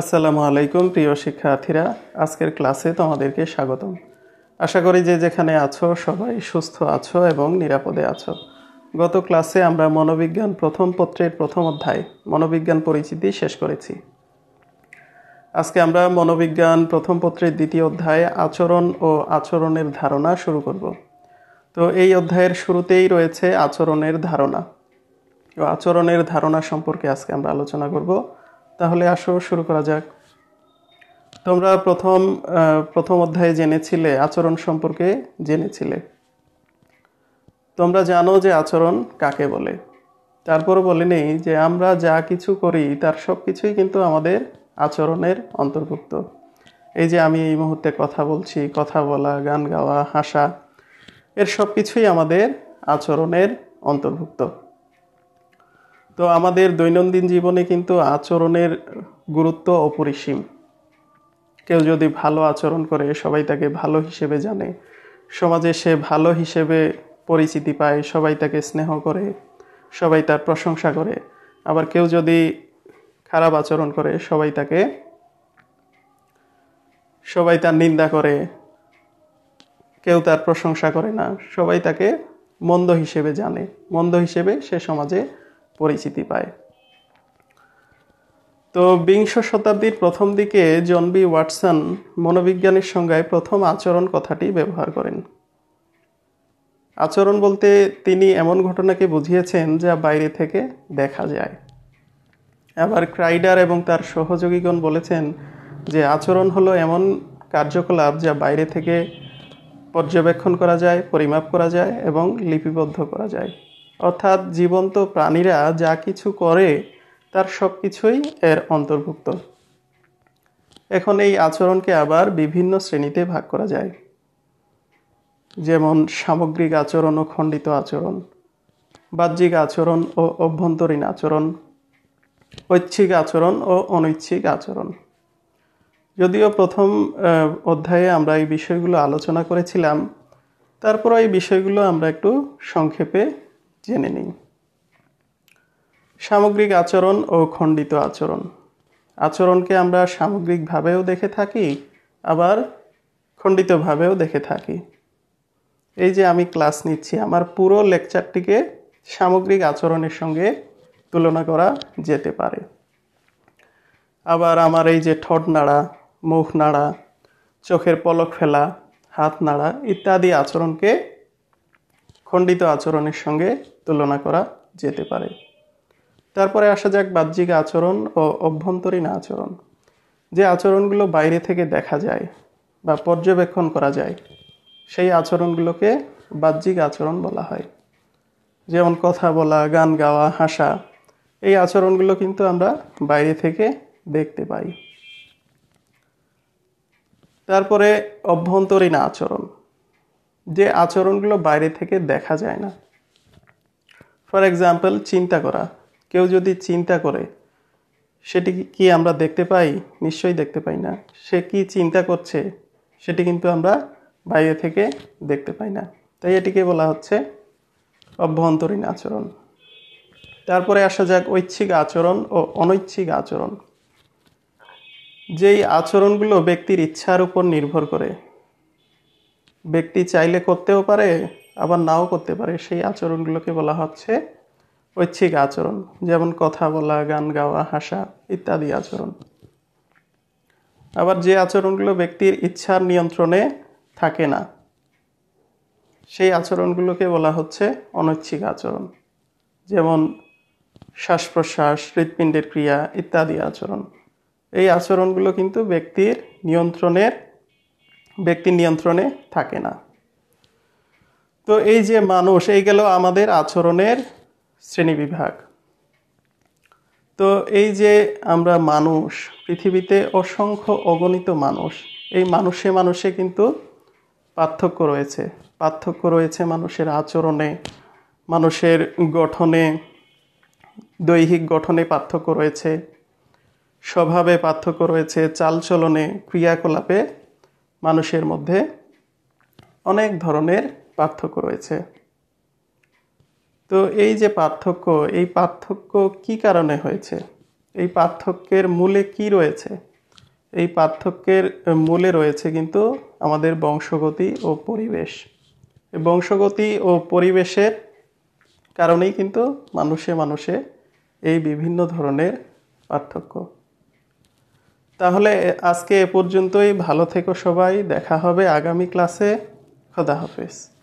আসসালামু আলাইকুম প্রিয় শিক্ষার্থীরা আজকের ক্লাসে তোমাদেরকে স্বাগতম আশা করি যে যেখানে আছো সবাই সুস্থ আছো এবং নিরাপদে আছো গত ক্লাসে আমরা মনোবিজ্ঞান প্রথম পত্রের প্রথম অধ্যায় মনোবিজ্ঞান পরিচিতি শেষ করেছি আজকে আমরা মনোবিজ্ঞান প্রথম পত্রের দ্বিতীয় অধ্যায় আচরণ ও আচরণের ধারণা শুরু করব তো এই অধ্যায়ের শুরুতেই রয়েছে আচরণের ধারণা আচরণের ধারণা সম্পর্কে আজকে আমরা আলোচনা করবো তাহলে আসো শুরু করা যাক তোমরা প্রথম প্রথম অধ্যায়ে জেনেছিলে আচরণ সম্পর্কে জেনেছিলে তোমরা জানো যে আচরণ কাকে বলে তারপর বলে নেই যে আমরা যা কিছু করি তার সব কিছুই কিন্তু আমাদের আচরণের অন্তর্ভুক্ত এই যে আমি এই মুহূর্তে কথা বলছি কথা বলা গান গাওয়া হাসা এর সব কিছুই আমাদের আচরণের অন্তর্ভুক্ত তো আমাদের দৈনন্দিন জীবনে কিন্তু আচরণের গুরুত্ব অপরিসীম কেউ যদি ভালো আচরণ করে সবাই তাকে ভালো হিসেবে জানে সমাজে সে ভালো হিসেবে পরিচিতি পায় সবাই তাকে স্নেহ করে সবাই তার প্রশংসা করে আবার কেউ যদি খারাপ আচরণ করে সবাই তাকে সবাই তার নিন্দা করে কেউ তার প্রশংসা করে না সবাই তাকে মন্দ হিসেবে জানে মন্দ হিসেবে সে সমাজে পরিচিতি পায় তো বিংশ শতাব্দীর প্রথম দিকে জন বি ওয়াটসন মনোবিজ্ঞানের সংজ্ঞায় প্রথম আচরণ কথাটি ব্যবহার করেন আচরণ বলতে তিনি এমন ঘটনাকে বুঝিয়েছেন যা বাইরে থেকে দেখা যায় আবার ক্রাইডার এবং তার সহযোগীগণ বলেছেন যে আচরণ হলো এমন কার্যকলাপ যা বাইরে থেকে পর্যবেক্ষণ করা যায় পরিমাপ করা যায় এবং লিপিবদ্ধ করা যায় অর্থাৎ জীবন্ত প্রাণীরা যা কিছু করে তার সব কিছুই এর অন্তর্ভুক্ত এখন এই আচরণকে আবার বিভিন্ন শ্রেণীতে ভাগ করা যায় যেমন সামগ্রিক আচরণ ও খণ্ডিত আচরণ বাহ্যিক আচরণ ও অভ্যন্তরীণ আচরণ ঐচ্ছিক আচরণ ও অনৈচ্ছিক আচরণ যদিও প্রথম অধ্যায়ে আমরা এই বিষয়গুলো আলোচনা করেছিলাম তারপর এই বিষয়গুলো আমরা একটু সংক্ষেপে জেনে নিই সামগ্রিক আচরণ ও খণ্ডিত আচরণ আচরণকে আমরা সামগ্রিকভাবেও দেখে থাকি আবার খণ্ডিতভাবেও দেখে থাকি এই যে আমি ক্লাস নিচ্ছি আমার পুরো লেকচারটিকে সামগ্রিক আচরণের সঙ্গে তুলনা করা যেতে পারে আবার আমার এই যে ঠোঁট নাড়া মুখ নাড়া চোখের পলক ফেলা হাত নাড়া ইত্যাদি আচরণকে খণ্ডিত আচরণের সঙ্গে তুলনা করা যেতে পারে তারপরে আসা যাক বাহ্যিক আচরণ ও অভ্যন্তরীণ আচরণ যে আচরণগুলো বাইরে থেকে দেখা যায় বা পর্যবেক্ষণ করা যায় সেই আচরণগুলোকে বাহ্যিক আচরণ বলা হয় যেমন কথা বলা গান গাওয়া হাসা এই আচরণগুলো কিন্তু আমরা বাইরে থেকে দেখতে পাই তারপরে অভ্যন্তরীণ আচরণ যে আচরণগুলো বাইরে থেকে দেখা যায় না ফর এক্সাম্পল চিন্তা করা কেউ যদি চিন্তা করে সেটি কি আমরা দেখতে পাই নিশ্চয়ই দেখতে পাই না সে কি চিন্তা করছে সেটি কিন্তু আমরা বাইরে থেকে দেখতে পাই না তাই এটিকে বলা হচ্ছে অভ্যন্তরীণ আচরণ তারপরে আসা যাক ঐচ্ছিক আচরণ ও অনৈচ্ছিক আচরণ যেই আচরণগুলো ব্যক্তির ইচ্ছার উপর নির্ভর করে ব্যক্তি চাইলে করতেও পারে আবার নাও করতে পারে সেই আচরণগুলোকে বলা হচ্ছে ঐচ্ছিক আচরণ যেমন কথা বলা গান গাওয়া হাসা ইত্যাদি আচরণ আবার যে আচরণগুলো ব্যক্তির ইচ্ছার নিয়ন্ত্রণে থাকে না সেই আচরণগুলোকে বলা হচ্ছে অনৈচ্ছিক আচরণ যেমন শ্বাস প্রশ্বাস হৃৎপিণ্ডের ক্রিয়া ইত্যাদি আচরণ এই আচরণগুলো কিন্তু ব্যক্তির নিয়ন্ত্রণের ব্যক্তির নিয়ন্ত্রণে থাকে না তো এই যে মানুষ এই গেল আমাদের আচরণের শ্রেণীবিভাগ তো এই যে আমরা মানুষ পৃথিবীতে অসংখ্য অগণিত মানুষ এই মানুষে মানুষে কিন্তু পার্থক্য রয়েছে পার্থক্য রয়েছে মানুষের আচরণে মানুষের গঠনে দৈহিক গঠনে পার্থক্য রয়েছে স্বভাবে পার্থক্য রয়েছে চালচলনে ক্রিয়াকলাপে মানুষের মধ্যে অনেক ধরনের পার্থক্য রয়েছে তো এই যে পার্থক্য এই পার্থক্য কি কারণে হয়েছে এই পার্থক্যের মূলে কি রয়েছে এই পার্থক্যের মূলে রয়েছে কিন্তু আমাদের বংশগতি ও পরিবেশ বংশগতি ও পরিবেশের কারণেই কিন্তু মানুষে মানুষে এই বিভিন্ন ধরনের পার্থক্য তাহলে আজকে এ পর্যন্তই ভালো থেকো সবাই দেখা হবে আগামী ক্লাসে খোদা হাফেজ